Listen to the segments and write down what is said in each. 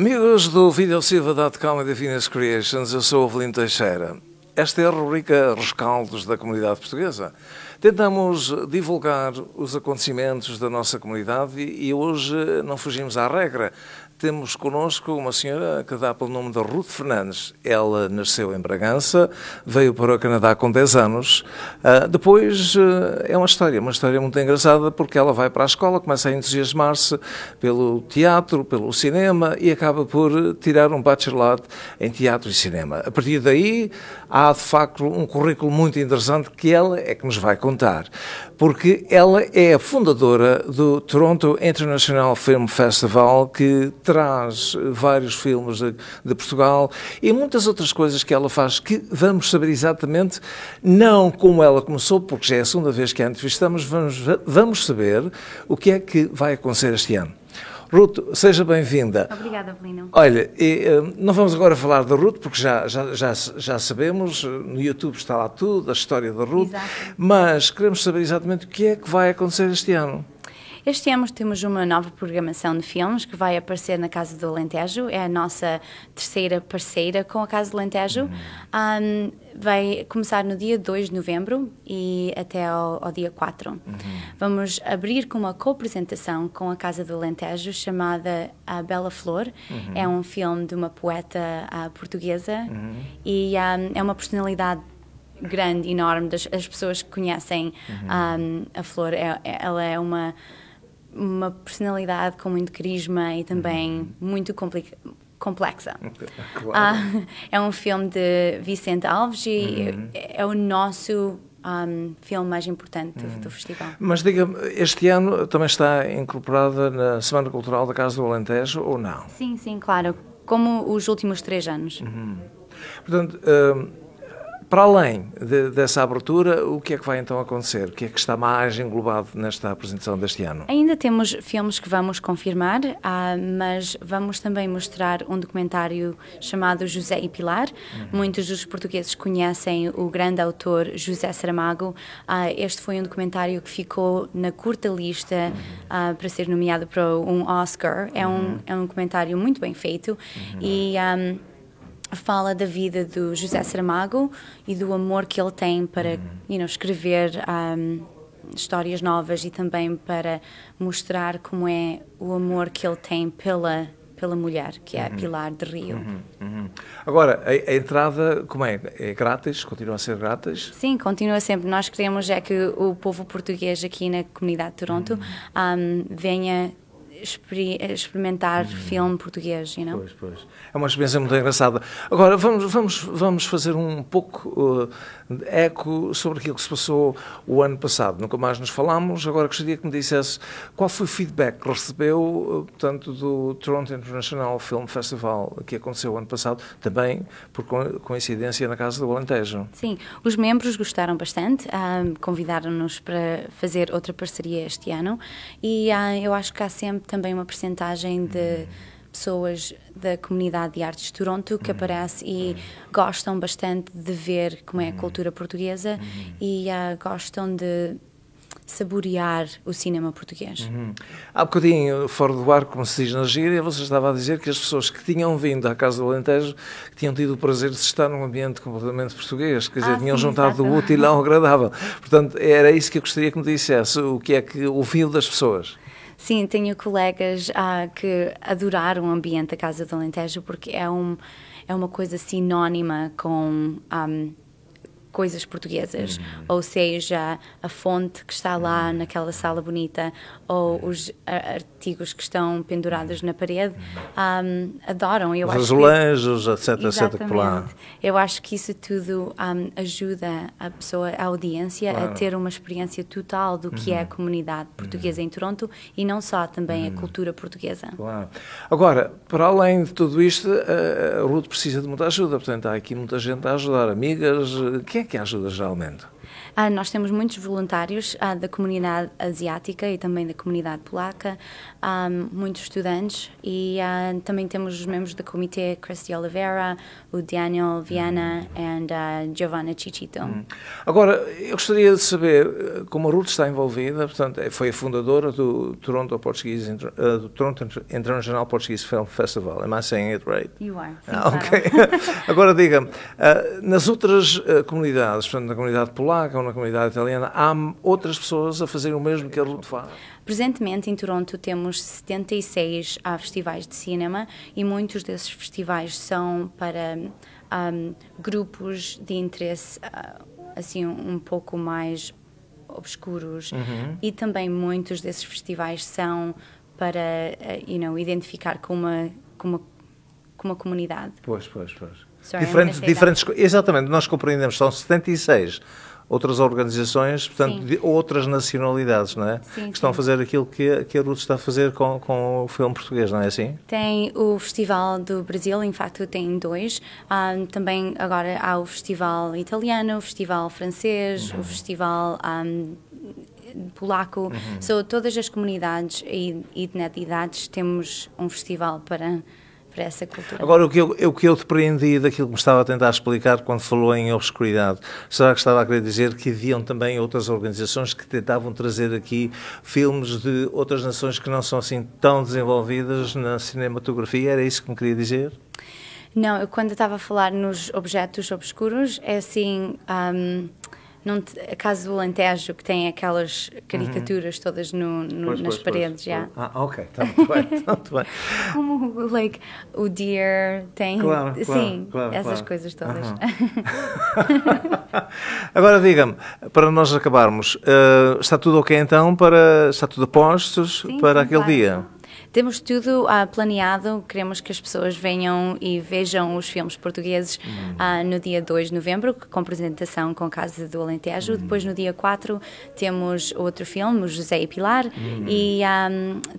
Amigos do Fidel Silva da Comedy Creations, eu sou o Avelino Teixeira. Esta é a rubrica Rescaldos da Comunidade Portuguesa. Tentamos divulgar os acontecimentos da nossa comunidade e hoje não fugimos à regra temos connosco uma senhora que dá pelo nome de Ruth Fernandes. Ela nasceu em Bragança, veio para o Canadá com 10 anos. Uh, depois uh, é uma história, uma história muito engraçada, porque ela vai para a escola, começa a entusiasmar-se pelo teatro, pelo cinema e acaba por tirar um bacharelado em teatro e cinema. A partir daí há de facto um currículo muito interessante que ela é que nos vai contar porque ela é a fundadora do Toronto International Film Festival, que traz vários filmes de, de, Portugal e muitas outras coisas que ela faz, que vamos saber exatamente, não como ela começou, porque já é a segunda vez que a entrevistamos, vamos, vamos saber o que é que vai acontecer este ano. Ruth, seja bem-vinda. Obrigada, Belino. Olha, e, eh, não vamos agora falar da Ruth, porque já, já, já, já sabemos, no YouTube está lá tudo, a história da Ruth, Exato. mas queremos saber exatamente o que é que vai acontecer este ano. Este ano temos uma nova programação de filmes que vai aparecer na Casa do Alentejo, é a nossa terceira parceira com a Casa do Alentejo. Uhum. Um, vai começar no dia 2 de novembro e até ao, ao dia 4. Uhum. Vamos abrir com uma co presentação com a Casa do Alentejo chamada A Bela Flor. Uhum. É um filme de uma poeta uh, portuguesa e um, é uma personalidade grande, enorme, das, as pessoas que conhecem um, a Flor. É, é, ela é uma uma personalidade com muito carisma e também uhum. muito complexa. Claro. Ah, é um filme de Vicente Alves e uhum. é, o nosso um, filme mais importante uhum. do festival. Mas diga-me, este ano também está incorporada na Semana Cultural da Casa do Alentejo ou não? Sim, sim, claro. Como os últimos três anos. Uhum. Portanto. Hum, para além de, dessa abertura, o que é que vai então acontecer? O que é que está mais englobado nesta apresentação deste ano? Ainda temos filmes que vamos confirmar, ah, mas vamos também mostrar um documentário chamado José e Pilar. Uhum. Muitos dos portugueses conhecem o grande autor José Saramago. Ah, este foi um documentário que ficou na curta lista uhum. ah, para ser nomeado para um Oscar. É um, uhum. é um documentário muito bem feito uhum. e. Um, ah, fala da vida do José Saramago e do amor que ele tem para uhum. you know, escrever um, histórias novas e também para mostrar como é o amor que ele tem pela pela mulher, que é a uhum. Pilar de Rio. Uhum, uhum. Agora, a, a, entrada, como é? É grátis? Continua a ser grátis? Sim, continua sempre. Nós queremos é que o povo português aqui na comunidade de Toronto uhum. um, venha experimentar uhum. filme português, you know? Pois, pois. É uma experiência muito engraçada. Agora, vamos, vamos, vamos fazer um pouco uh, eh, de eco sobre aquilo que se passou o ano passado. Nunca mais nos falámos, agora gostaria que me dissesse qual foi o feedback que recebeu, eh, portanto, do Toronto International Film Festival que aconteceu o ano passado, também por coincidência na Casa do Alentejo. Sim, os membros gostaram bastante, uh, convidaram-nos para fazer outra parceria este ano e ah, eu acho que há sempre também uma percentagem de uhum. pessoas da comunidade de artes de Toronto que uhum. aparece e uhum. gostam bastante de ver como é a cultura portuguesa e uh, gostam de saborear o cinema português. Uhum. Há bocadinho, fora do ar, como se diz na gíria, você estava a dizer que as pessoas que tinham vindo à Casa do Alentejo tinham tido o prazer de estar num ambiente completamente português, quer dizer, ah, tinham sim, juntado exatamente. o útil ao agradável. Portanto, era isso que eu gostaria que me dissesse, o que é que ouviu das pessoas. Sim, tenho colegas ah, que adoraram o ambiente da Casa do Alentejo porque é, um, é uma coisa sinónima com. Um, ah, coisas portuguesas, uhum. ou seja, é a fonte que está lá uhum. naquela sala bonita, ou hum. os artigos que estão pendurados hum. na parede, um, hum, adoram. Eu os acho azulejos, que, etc, exatamente. etc, lá. Eu acho que isso tudo um, ajuda a pessoa, a audiência, claro. a ter uma experiência total do que uhum. é a comunidade portuguesa em Toronto e não só, também a cultura portuguesa. Claro. Agora, para além de tudo isto, a eh, eh, Ruth precisa de muita ajuda, portanto, há aqui muita gente a ajudar, amigas, quem quem é que ajuda geralmente? Ah, nós temos muitos voluntários ah, da comunidade asiática e também da comunidade polaca, ah, muitos estudantes e ah, também temos os membros do comitê Christy Oliveira, o Daniel Viana e uhum. ah, Giovanna Chichito. Uhum. Agora, eu gostaria de saber eh, como a Ruth está envolvida, portanto, é, foi a fundadora do Toronto Portuguese, eh, do Toronto International Portuguese Film Festival. Am I saying it right? You are. Ah, Sim, ok. Claro. Agora diga-me, eh, nas outras comunidades, portanto, na comunidade polaca, Praga ou na comunidade italiana, há outras pessoas a fazerem o mesmo que a Ruth Presentemente em Toronto temos 76 uh, festivais de cinema e muitos desses festivais são para um, grupos de interesse uh, assim um pouco mais obscuros uhum. e também muitos desses festivais são para uh, you know, identificar com uma, com uma com uma comunidade. Pois, pois, pois. Sorry, diferentes, diferentes, exatamente, nós compreendemos, são 76 outras organizações, portanto, de outras nacionalidades, não é? Sim, que estão a fazer aquilo que, que a Ruth está a fazer com, com o filme português, não é assim? Tem o Festival do Brasil, em facto, tem dois. Um, também agora há o Festival Italiano, o Festival Francês, uhum. o Festival. Um, polaco, uhum. So, todas as comunidades e, e identidades temos um festival para para essa cultura. Agora, o que, eu, o que eu depreendi daquilo que me estava a tentar explicar quando falou em obscuridade, será que estava a querer dizer que haviam também outras organizações que tentavam trazer aqui filmes de outras nações que não são assim tão desenvolvidas na cinematografia? Era isso que me queria dizer? Não, eu quando estava a falar nos objetos obscuros, é assim. Um não te, a casa do Alentejo que tem aquelas caricaturas uhum. todas no, no, pois, nas pois, paredes pois. já. Ah, ok, está muito bem, está bem. Como like, o Deer tem. Claro, claro Sim, claro, essas claro. coisas todas. Uhum. Agora diga-me, para nós acabarmos, uh, está tudo ok então? Para, está tudo a postos Sim, para aquele dia? Temos tudo uh, planeado, queremos que as pessoas venham e vejam os filmes portugueses uhum. uh, no dia 2 de novembro, com apresentação com a Casa do Alentejo. Uhum. Depois, no dia 4, temos outro filme, o José e Pilar, uhum. e um, ah,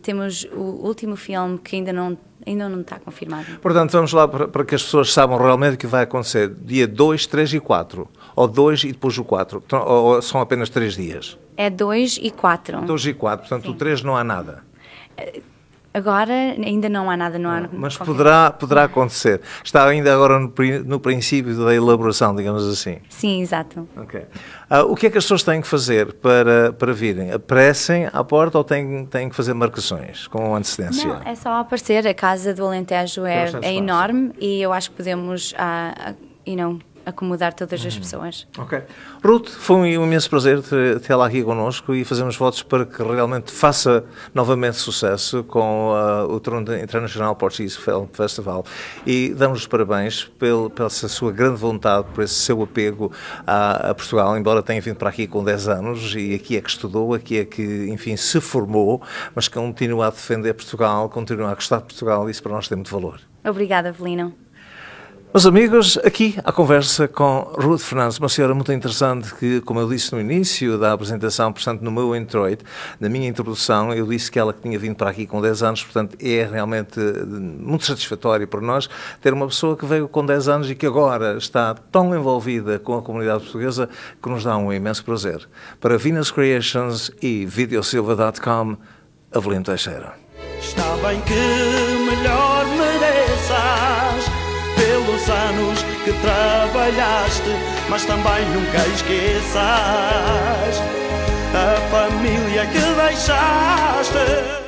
temos o último filme que ainda não ainda não está confirmado. Portanto, vamos lá para, para, que as pessoas saibam realmente o que vai acontecer. Dia 2, 3 e 4. Ou 2 e depois o 4. Então, ou, são apenas 3 dias? É 2 e 4. 2 e 4. Portanto, Sim. o 3 não há nada. Eh, Agora ainda não há nada, não há. Mas poderá, poderá acontecer. Está ainda agora no, no, princípio da elaboração, digamos assim. Sim, exato. Okay. Uh, o que é que as pessoas têm que fazer para, para virem? Aparecem à porta ou têm, têm que fazer marcações com antecedência? Não, é só aparecer. A casa do Alentejo é, é, é enorme e eu acho que podemos. Uh, uh, you know, acomodar todas as uhum. pessoas. Ok. Ruth, foi um imenso prazer tê-la aqui connosco e fazemos votos para que realmente faça novamente sucesso com uh, o Toronto International Portuguese Film Festival e damos-lhes parabéns pelo, pela sua grande vontade, por esse seu apego a, a, Portugal, embora tenha vindo para aqui com 10 anos e aqui é que estudou, aqui é que, enfim, se formou, mas continua a defender Portugal, continua a gostar de Portugal e isso para nós tem muito valor. Obrigada, Avelino. Meus amigos, aqui a conversa com Ruth Fernandes, uma senhora muito interessante que, como eu disse no início da apresentação, portanto, no meu introito, na minha introdução, eu disse que ela tinha vindo para aqui com 10 anos, portanto, é realmente eh, muito satisfatório para nós ter uma pessoa que veio com 10 anos e que agora está tão envolvida com a comunidade portuguesa que nos dá um imenso prazer. Para Venus Creations e videosilva.com, Avelino Teixeira. Está bem que melhor que trabalhaste, mas também nunca esqueças a família que deixaste.